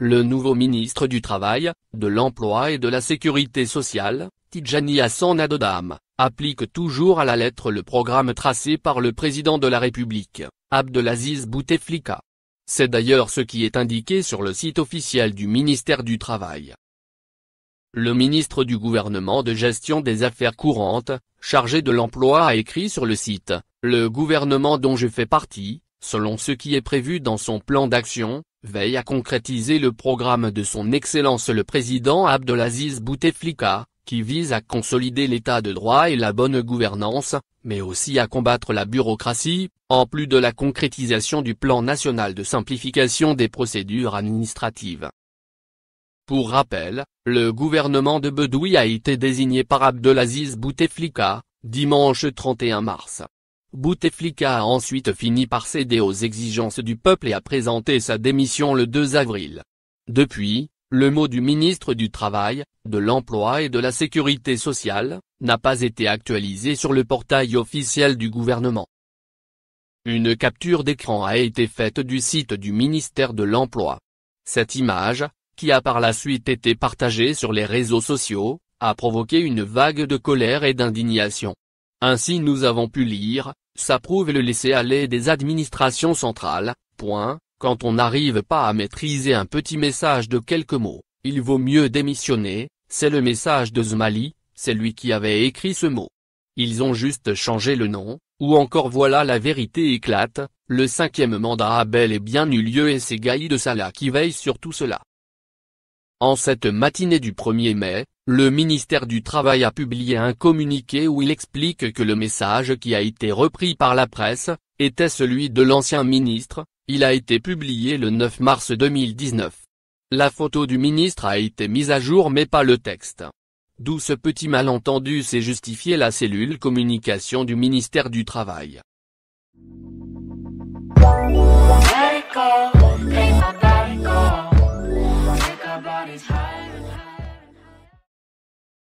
Le nouveau ministre du Travail, de l'Emploi et de la Sécurité Sociale, Tijani Hassan Adodam, applique toujours à la lettre le programme tracé par le président de la République, Abdelaziz Bouteflika. C'est d'ailleurs ce qui est indiqué sur le site officiel du ministère du Travail. Le ministre du gouvernement de gestion des affaires courantes, chargé de l'emploi a écrit sur le site, le gouvernement dont je fais partie, selon ce qui est prévu dans son plan d'action, veille à concrétiser le programme de son Excellence le président Abdelaziz Bouteflika, qui vise à consolider l'état de droit et la bonne gouvernance, mais aussi à combattre la bureaucratie, en plus de la concrétisation du plan national de simplification des procédures administratives. Pour rappel, le gouvernement de Bedoui a été désigné par Abdelaziz Bouteflika, dimanche 31 mars. Bouteflika a ensuite fini par céder aux exigences du peuple et a présenté sa démission le 2 avril. Depuis, le mot du ministre du Travail, de l'Emploi et de la Sécurité sociale, n'a pas été actualisé sur le portail officiel du gouvernement. Une capture d'écran a été faite du site du ministère de l'Emploi. Cette image, qui a par la suite été partagée sur les réseaux sociaux, a provoqué une vague de colère et d'indignation. Ainsi nous avons pu lire, ça prouve le laisser-aller des administrations centrales, point, quand on n'arrive pas à maîtriser un petit message de quelques mots, il vaut mieux démissionner, c'est le message de Zmali, c'est lui qui avait écrit ce mot. Ils ont juste changé le nom, ou encore voilà la vérité éclate, le cinquième mandat a bel et bien eu lieu et c'est Gaïd de Salah qui veille sur tout cela. En cette matinée du 1er mai, le ministère du Travail a publié un communiqué où il explique que le message qui a été repris par la presse, était celui de l'ancien ministre, il a été publié le 9 mars 2019. La photo du ministre a été mise à jour mais pas le texte. D'où ce petit malentendu s'est justifié la cellule communication du ministère du Travail.